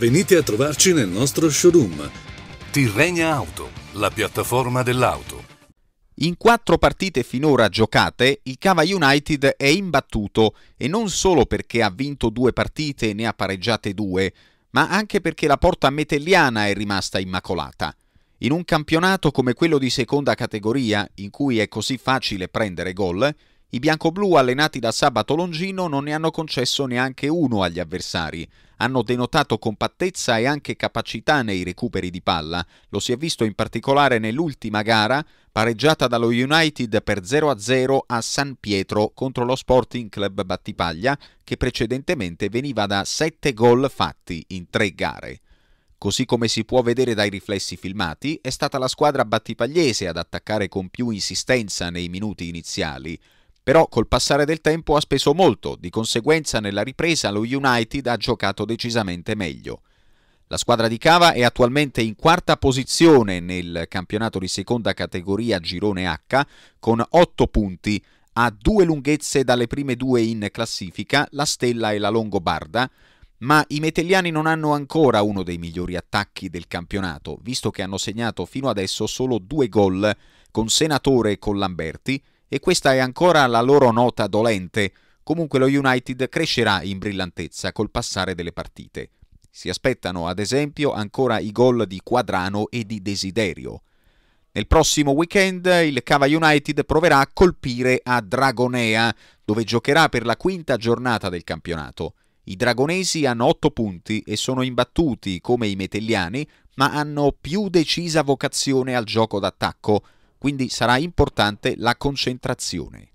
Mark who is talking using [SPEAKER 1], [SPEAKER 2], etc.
[SPEAKER 1] Venite a trovarci nel nostro showroom. Tirrenia Auto, la piattaforma dell'auto. In quattro partite finora giocate, il Cava United è imbattuto e non solo perché ha vinto due partite e ne ha pareggiate due, ma anche perché la porta metelliana è rimasta immacolata. In un campionato come quello di seconda categoria, in cui è così facile prendere gol, i bianco-blu, allenati da Sabato Longino, non ne hanno concesso neanche uno agli avversari. Hanno denotato compattezza e anche capacità nei recuperi di palla. Lo si è visto in particolare nell'ultima gara, pareggiata dallo United per 0-0 a San Pietro contro lo Sporting Club Battipaglia, che precedentemente veniva da 7 gol fatti in 3 gare. Così come si può vedere dai riflessi filmati, è stata la squadra battipagliese ad attaccare con più insistenza nei minuti iniziali. Però col passare del tempo ha speso molto, di conseguenza nella ripresa lo United ha giocato decisamente meglio. La squadra di Cava è attualmente in quarta posizione nel campionato di seconda categoria Girone H con 8 punti a due lunghezze dalle prime due in classifica, la Stella e la Longobarda, ma i metelliani non hanno ancora uno dei migliori attacchi del campionato, visto che hanno segnato fino adesso solo due gol con Senatore e con Lamberti e questa è ancora la loro nota dolente. Comunque lo United crescerà in brillantezza col passare delle partite. Si aspettano ad esempio ancora i gol di Quadrano e di Desiderio. Nel prossimo weekend il Cava United proverà a colpire a Dragonea, dove giocherà per la quinta giornata del campionato. I dragonesi hanno 8 punti e sono imbattuti come i metelliani, ma hanno più decisa vocazione al gioco d'attacco, quindi sarà importante la concentrazione.